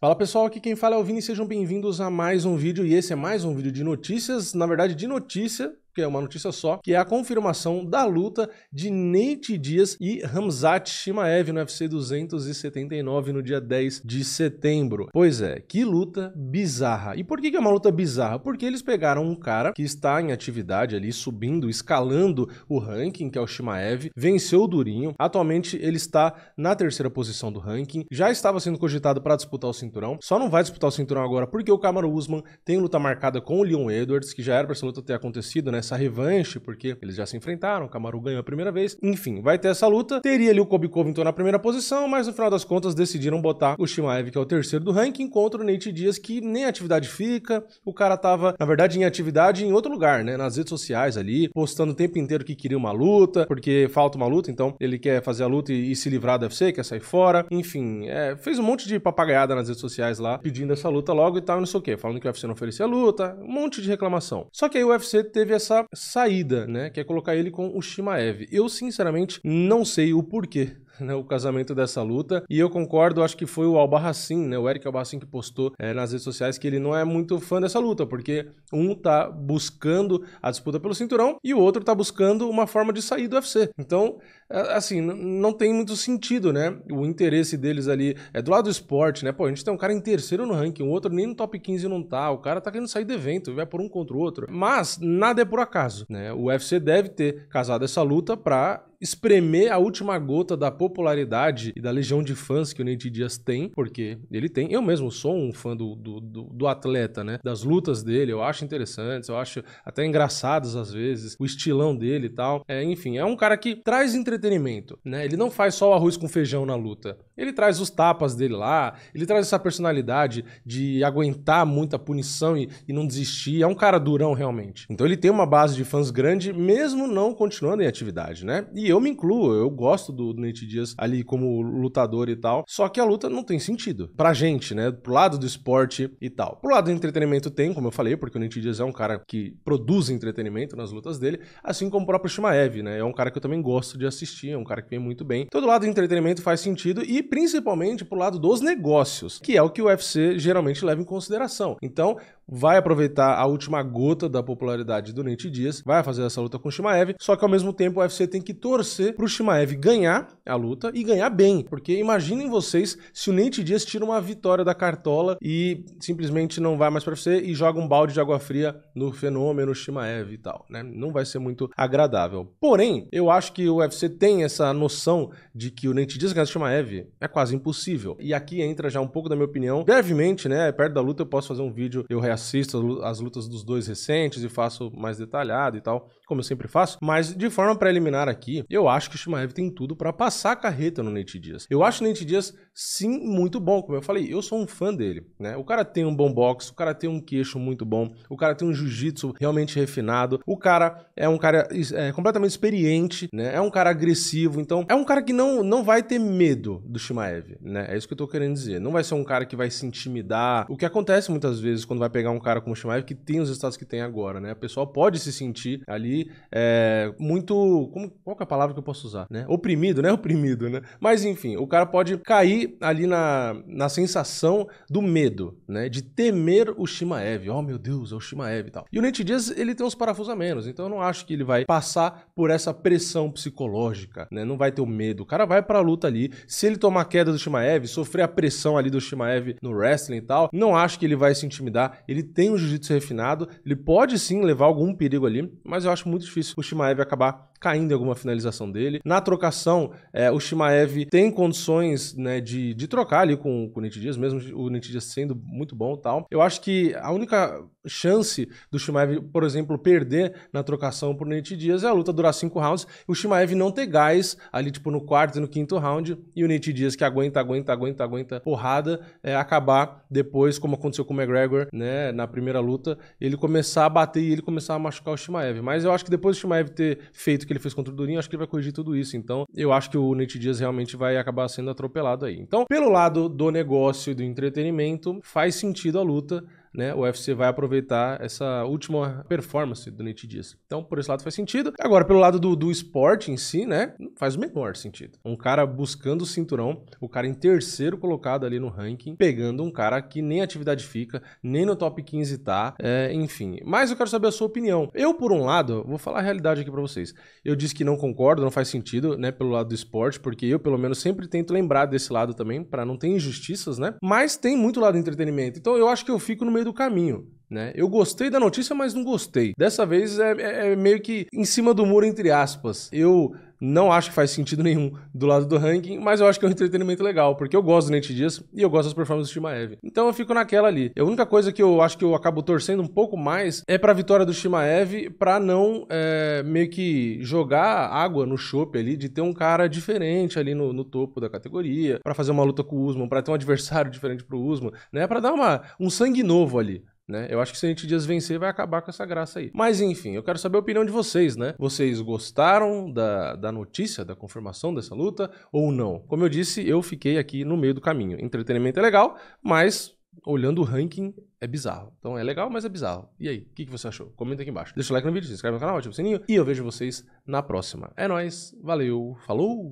Fala pessoal, aqui quem fala é o Vini, sejam bem-vindos a mais um vídeo e esse é mais um vídeo de notícias, na verdade de notícia que é uma notícia só, que é a confirmação da luta de Nate Dias e Ramzat Shimaev no UFC 279 no dia 10 de setembro. Pois é, que luta bizarra. E por que é uma luta bizarra? Porque eles pegaram um cara que está em atividade ali, subindo, escalando o ranking, que é o Shimaev, venceu o Durinho, atualmente ele está na terceira posição do ranking, já estava sendo cogitado para disputar o cinturão, só não vai disputar o cinturão agora porque o Kamaru Usman tem luta marcada com o Leon Edwards, que já era para essa luta ter acontecido, né? essa revanche, porque eles já se enfrentaram, o Kamaru ganhou a primeira vez. Enfim, vai ter essa luta. Teria ali o Kobe Covington na primeira posição, mas no final das contas decidiram botar o Shimaev, que é o terceiro do ranking, contra o Nate Dias, que nem atividade fica. O cara tava, na verdade, em atividade em outro lugar, né? Nas redes sociais ali, postando o tempo inteiro que queria uma luta, porque falta uma luta, então ele quer fazer a luta e, e se livrar do UFC, quer sair fora. Enfim, é, fez um monte de papagaiada nas redes sociais lá, pedindo essa luta logo e tal, não sei o quê? falando que o UFC não oferecia luta, um monte de reclamação. Só que aí o UFC teve essa essa saída, né? Que é colocar ele com o Shimaev. Eu, sinceramente, não sei o porquê né, o casamento dessa luta. E eu concordo, acho que foi o Albarracin, né, o Eric Albarracin que postou é, nas redes sociais que ele não é muito fã dessa luta, porque um tá buscando a disputa pelo cinturão e o outro tá buscando uma forma de sair do UFC. Então, é, assim, não tem muito sentido, né? O interesse deles ali é do lado do esporte, né? Pô, a gente tem um cara em terceiro no ranking, o outro nem no top 15 não tá, o cara tá querendo sair do evento, vai por um contra o outro. Mas nada é por acaso, né? O UFC deve ter casado essa luta pra espremer a última gota da popularidade e da legião de fãs que o Nate Diaz tem, porque ele tem. Eu mesmo sou um fã do, do, do, do atleta, né? Das lutas dele, eu acho interessantes, eu acho até engraçadas às vezes, o estilão dele e tal. É, enfim, é um cara que traz entretenimento entretenimento, né? Ele não faz só o arroz com feijão na luta. Ele traz os tapas dele lá, ele traz essa personalidade de aguentar muita punição e, e não desistir. É um cara durão realmente. Então ele tem uma base de fãs grande, mesmo não continuando em atividade, né? E eu me incluo, eu gosto do Nate Dias ali como lutador e tal. Só que a luta não tem sentido pra gente, né? Pro lado do esporte e tal. Pro lado do entretenimento tem, como eu falei, porque o Nate Dias é um cara que produz entretenimento nas lutas dele, assim como o próprio Shimaev, né? É um cara que eu também gosto de assistir assistir, é um cara que vem muito bem. Todo lado do entretenimento faz sentido e principalmente pro lado dos negócios, que é o que o UFC geralmente leva em consideração. Então, vai aproveitar a última gota da popularidade do Nate Dias, vai fazer essa luta com o Shimaev, só que ao mesmo tempo o UFC tem que torcer pro Shimaev ganhar a luta e ganhar bem, porque imaginem vocês se o Nate Dias tira uma vitória da cartola e simplesmente não vai mais para UFC e joga um balde de água fria no fenômeno Shimaev e tal, né? Não vai ser muito agradável. Porém, eu acho que o UFC tem essa noção de que o Nate Diaz ganhar o Shimaev é quase impossível. E aqui entra já um pouco da minha opinião. Brevemente, né? Perto da luta eu posso fazer um vídeo, eu reassisto as lutas dos dois recentes e faço mais detalhado e tal, como eu sempre faço. Mas de forma preliminar aqui, eu acho que o Shimaev tem tudo para passar a carreta no Nate Diaz. Eu acho o Nate Diaz, sim, muito bom. Como eu falei, eu sou um fã dele, né? O cara tem um bom box o cara tem um queixo muito bom, o cara tem um jiu-jitsu realmente refinado, o cara é um cara é, completamente experiente, né? É um cara agressivo agressivo. Então, é um cara que não, não vai ter medo do Shimaev, né? É isso que eu tô querendo dizer. Não vai ser um cara que vai se intimidar. O que acontece muitas vezes quando vai pegar um cara como o Shimaev, que tem os estados que tem agora, né? A pessoa pode se sentir ali é, muito... Como, qual é a palavra que eu posso usar, né? Oprimido, né? Oprimido, né? Mas, enfim, o cara pode cair ali na, na sensação do medo, né? De temer o Shimaev. Oh, meu Deus, é o Shimaev e tal. E o Nate Diaz, ele tem uns parafusos a menos. Então, eu não acho que ele vai passar por essa pressão psicológica lógica, né? Não vai ter o medo. O cara vai pra luta ali. Se ele tomar queda do Shimaev, sofrer a pressão ali do Shimaev no wrestling e tal, não acho que ele vai se intimidar. Ele tem um jiu-jitsu refinado, ele pode sim levar algum perigo ali, mas eu acho muito difícil o Shimaev acabar caindo em alguma finalização dele. Na trocação, é, o Shimaev tem condições né, de, de trocar ali com, com o Nitidias, mesmo o Nitidias sendo muito bom e tal. Eu acho que a única chance do Shimaev, por exemplo, perder na trocação por Nitidias é a luta durar cinco rounds e o Shimaev não ter legais ali, tipo, no quarto e no quinto round, e o Nate Dias que aguenta, aguenta, aguenta, aguenta porrada, é, acabar depois, como aconteceu com o McGregor, né, na primeira luta, ele começar a bater e ele começar a machucar o Shimaev. Mas eu acho que depois do Shimaev ter feito o que ele fez contra o Durinho, acho que ele vai corrigir tudo isso. Então, eu acho que o Nate Dias realmente vai acabar sendo atropelado aí. Então, pelo lado do negócio e do entretenimento, faz sentido a luta, né, o UFC vai aproveitar essa última performance do Nate Diaz. Então, por esse lado faz sentido. Agora, pelo lado do, do esporte em si, né, faz o menor sentido. Um cara buscando o cinturão, o cara em terceiro colocado ali no ranking, pegando um cara que nem atividade fica, nem no top 15 tá, é, enfim. Mas eu quero saber a sua opinião. Eu, por um lado, vou falar a realidade aqui para vocês. Eu disse que não concordo, não faz sentido, né, pelo lado do esporte, porque eu, pelo menos, sempre tento lembrar desse lado também, para não ter injustiças, né? Mas tem muito lado entretenimento. Então, eu acho que eu fico no meio do caminho. Né? Eu gostei da notícia, mas não gostei. Dessa vez é, é, é meio que em cima do muro, entre aspas. Eu não acho que faz sentido nenhum do lado do ranking, mas eu acho que é um entretenimento legal, porque eu gosto do Nate Dias e eu gosto das performances do Shimaev. Então eu fico naquela ali. A única coisa que eu acho que eu acabo torcendo um pouco mais é pra vitória do Shimaev, pra não é, meio que jogar água no chope ali, de ter um cara diferente ali no, no topo da categoria, para fazer uma luta com o Usman, para ter um adversário diferente pro Usman, né? Pra dar uma, um sangue novo ali. Né? Eu acho que se a gente vencer vai acabar com essa graça aí. Mas enfim, eu quero saber a opinião de vocês, né? Vocês gostaram da, da notícia, da confirmação dessa luta ou não? Como eu disse, eu fiquei aqui no meio do caminho. Entretenimento é legal, mas olhando o ranking, é bizarro. Então é legal, mas é bizarro. E aí, o que, que, você achou? Comenta aqui embaixo. Deixa o like no vídeo, se inscreve no canal, ativa o sininho e eu vejo vocês na próxima. É nóis, valeu, falou!